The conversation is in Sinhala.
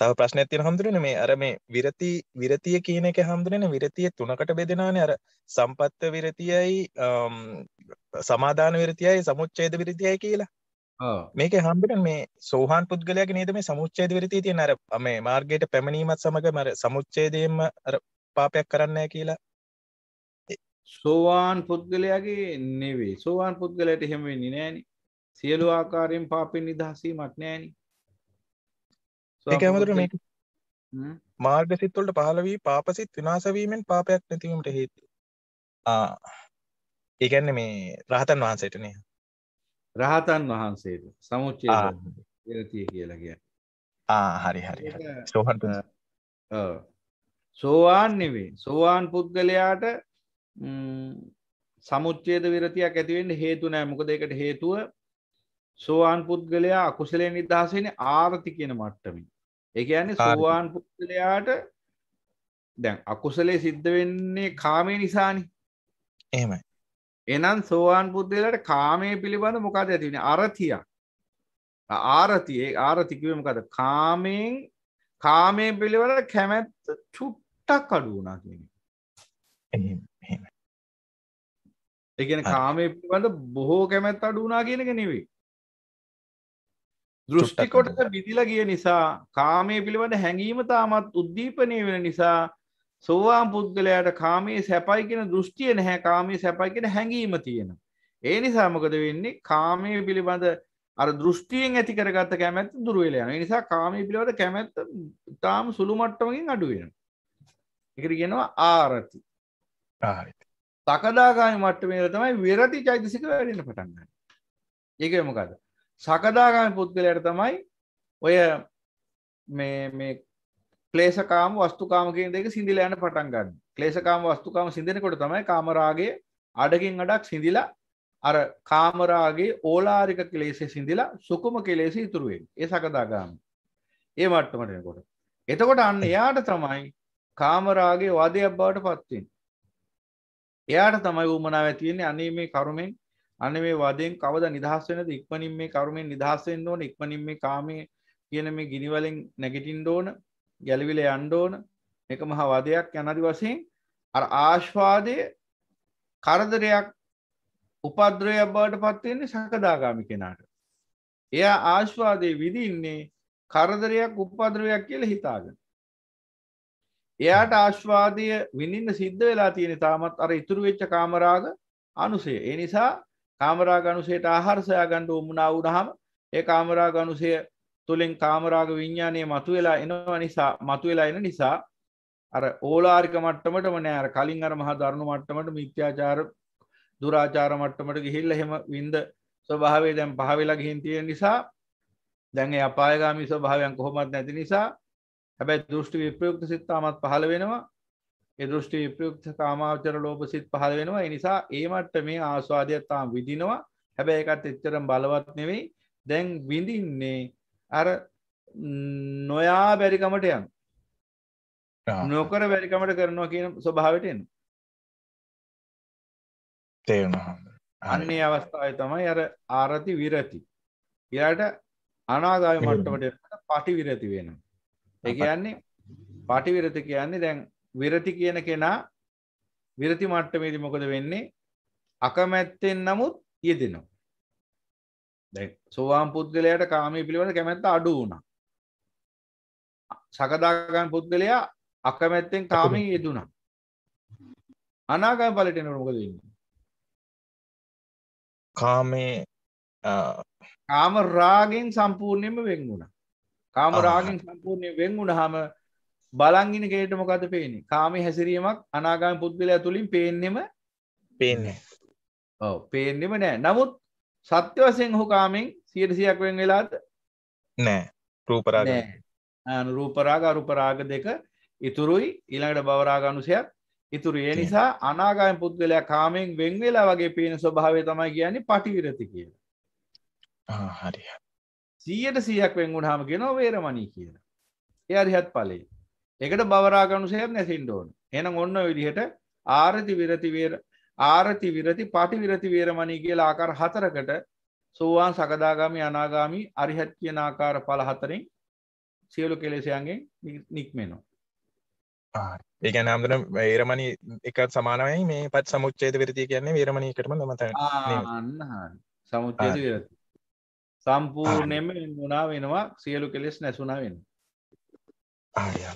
තව ප්‍රශ්නයක් තියෙන හඳුරන මේ අර මේ විරති විරතිය කියන එක හඳුරන විරතිය තුනකට බෙදෙනවාන අර සම්පත්ත විරතියයි සමාධාන විරතියයි සමුච්චේද විරතියයි කියලා මේක හම්බෙන මේ සෝහන් පුද්ගලයාගේ නේද මේ සමුච්චේද විරතිය තියෙන අර මේ මාර්ගයට පැමිණීමත් සමග අර සමුච්චේදයෙන්ම අර පාපයක් කරන්නේ කියලා සෝවාන් පුද්ගලයාගේ නෙවෙයි සෝවාන් පුද්ගලයාට එහෙම වෙන්නේ නෑනේ සියලු ආකාරයෙන් පාපෙන් නිදහසීමක් නෑනේ ඒකමතුර මේ මාර්ග සිත්වලට පහලවී පාපසිත් විනාසවීමෙන් පාපයක් නැතිවීමට හේතු ඒකැන්න මේ රහතන් වහන්සේටනය රහතන් වහන්සේට සමුච්චය තිය කියලගිය හරි හරි සෝහට සෝවාන් නෙවේ සෝවාන් පුද්ගලයාට සමුච්චේද විරතියක් ඇතිවෙන්න හේතු නෑ මොකද එකට හේතුව සෝවාන් පුද්ගලයා අකුසලේ නිදහසෙන ආර්ථි කියන මට්ටමින් එක යන්නේ සෝවාන් පුද්ගලයාට දැන් අකුසලේ සිද්ධ වෙන්නේ කාමය නිසානි එහෙමයි එනම් සෝවාන් පුද්ගලයාට කාමය පිළිබඳ මොකද ඇතිවෙන අරතිය ආරතියේ ආරතිකිවේ මොකද කාමයෙන් කාමය පිළිබඳ කැමැත්ත චුට්ටක් අඩු වුණා කියන එකන කාමය පිළිබඳ බොහෝ කැමැත් අඩු වුණා කියනක නෙවෙයි දෘෂ්ටිකොට බිදිල ගිය නිසා කාමය පිළිබඳ හැඟීම තාමත් උද්දීපනය වෙන නිසා සෝවාම් පුද්ගලයාට කාමයේ සැපයි කියෙන දෘෂ්ටිය නැහැ කාමය සැපයි කියෙන හැඟීම තියෙන. ඒ නිසා මොකද වෙන්නේ කාමය පිළිබඳ අර දෘෂ්ටියෙන් ඇති කරගත්ත කැමැත් දුරුවලයන නිසා කාමය පිළිබඳ කැමැත්ත තාම සුළුමට්ටමකින් අඩුවෙන. එකට කියනවා ආරති තකදාගාමි මට්ටමේල තමයි වෙරති චෛතසික වැඩෙන පටන්ගන්න. ඒක මොකද සකදාගාමි පුද්ගලයට තමයි ඔය මේ ක්ලේසකාම වස්තුකාමකින් දෙක සිදිල යන පටන් ගන්න ක්ලේසකාම වස්තුකාම සිදනකොට තමයි කාමරාගේ අඩකින් අඩක් සිදිලා අර කාමරාගේ ඕලාරික කෙලේසි සිදිලා සුකුම කෙලෙසි ඉතුරුවෙන් ඒ සකදාගාම ඒ මට්ටමටකොට එතකොට අන්න එයාට තමයි කාමරාගේ වදයක් බවට පත්වෙන් එයාට තමයි උමනාව ඇතියන්නේ අනේ මේ කරුමෙන් අන්න මේ වදයෙන් කවද නිදහස් වෙනද ඉක්මනින් මේ කර්මයෙන් නිදහස් වෙන්න ඕන ඉක්මනින් මේ කාමයේ කියන මේ ගිනිවලෙන් නැගිටින්න ඕන ගැලවිල යන්න ඕන එක මහා වදයක් යනදි වශයෙන් අර ආශ්වාදයේ කරදරයක් උපද්‍රවයක් බවට පත් වෙන්නේ සකදාගාමි කෙනාට. එයා ආශ්වාදයේ විඳින්නේ කරදරයක් උපද්‍රවයක් කියලා හිතාගෙන. එයාට ආශ්වාදය විඳින්න සිද්ධ වෙලා තියෙන තාමත් අර ඉතුරු වෙච්ච කාමරාග අනුසය. ඒ නිසා කාමරා ගනුසයට ආහාර සොයාගණ්ඩ උමුණා වුණහම ඒ කාමරා ගනුසය තුළින් කාමරාග විඤ්ඥානය මතු වෙලා එනවා නිසා මතු වෙලා එන නිසා අර ඕලාරික මට්ටමටම නෑර කලින් අර මහා දරුණු මට්ටමට මිත්‍යාචාර දුරාචාර මට්ටමට ගිහිල්ල හෙම වින්ද ස්වභාවේ දැන් පහවෙලා ගිහින්තිය නිසා දැන් අපායගාමි ස්වභාවයන් කොහොමත් නැති නිසා හැබැයි දෘෂ්ටි විප්‍රයුක්ත සිත්තාමත් පහළ වෙනවා එදෘෂ්ටි විපයුක්ත කාමාවචර ලෝභ සිත් පහළ වෙනවා. ඒ නිසා ඒ මට්ටමේ ආස්වාදය තාම විඳිනවා. හැබැයි ඒකත් එච්චරම බලවත් නෙවෙයි. දැන් විඳින්නේ අර නොයා බැරිකමට යන. නොකර බැරිකමට කරනවා කියන ස්වභාවයට එන. තේරුණා. අන්නේ අවස්ථාවේ තමයි අර ආරති විරති. ඊළාට අනාගාමී මට්ටමට පටි විරති වෙනවා. ඒ කියන්නේ පටි විරති කියන්නේ දැන් විරති කියන කෙනා විරති මට්ටමේදී මොකද වෙන්නේ අකමැත්තෙන් නමුත් යෙදෙනවා දැන් සෝවාන් පුද්ගලයාට කාමයේ පිළිබඳ කැමැත්ත අඩු වුණා සකදාගාමී පුද්ගලයා අකමැත්තෙන් කාමයේ යෙදුණා අනාගාමී ඵලයට එනකොට මොකද වෙන්නේ කාමයේ කාම රාගෙන් සම්පූර්ණයෙන්ම වෙන් වුණා කාම රාගෙන් සම්පූර්ණයෙන් වෙන් වුණාම බලංගින කෙනෙට මොකද පේනි කාමි හැසිරීමක් අනාගාම පුද්ගලයා තුළින් පේන්නෙම පේන්නේ ඕ පේන්නෙම නෑ නමුත් සත්‍ය වසයෙන් හෝ කාමෙන් සියට සියක්වෙන් වෙලාද නෑ රූපරාග රූපරාග අරුපරාග දෙක ඉතුරුයි ඊළඟට බවරාගනුසයක් ඉතුරු ඒ නිසා අනාගාම පුද්ගලයා කාමෙන් වෙන් වෙලා වගේ පේන ස්වභාවය තමයි කියන්නේ පටිවිරති කියලා හරි සීයට සියයක් වෙන් වුණාම කියනවා වේරමණී කියලා. ඒ අරිහත් ඵලයේ. එකට බවරාගනුසයක් නැසින් ඕන එනම් ඔන්න විදිහට ආරති විරතිවේර ආරති විරති පටි විරති වේරමණී කියලා ආකාර හතරකට සෝවාන් සකදාගාමි අනාගාමි අරිහත් කියන ආකාර පල හතරින් සියලු කෙලෙසයන්ගේ නික්මෙනවා ඒකැන අම්දන වේරමණී එකත් සමානවයි මේ පත් සමුච්චේද විරතිය කියන්නේ වේරමණීකටම නොමත සමුච්චේද විරති සම්පූර්ණයම මුණා වෙනවා සියලු කෙලෙස් නැසුනා වෙන ආ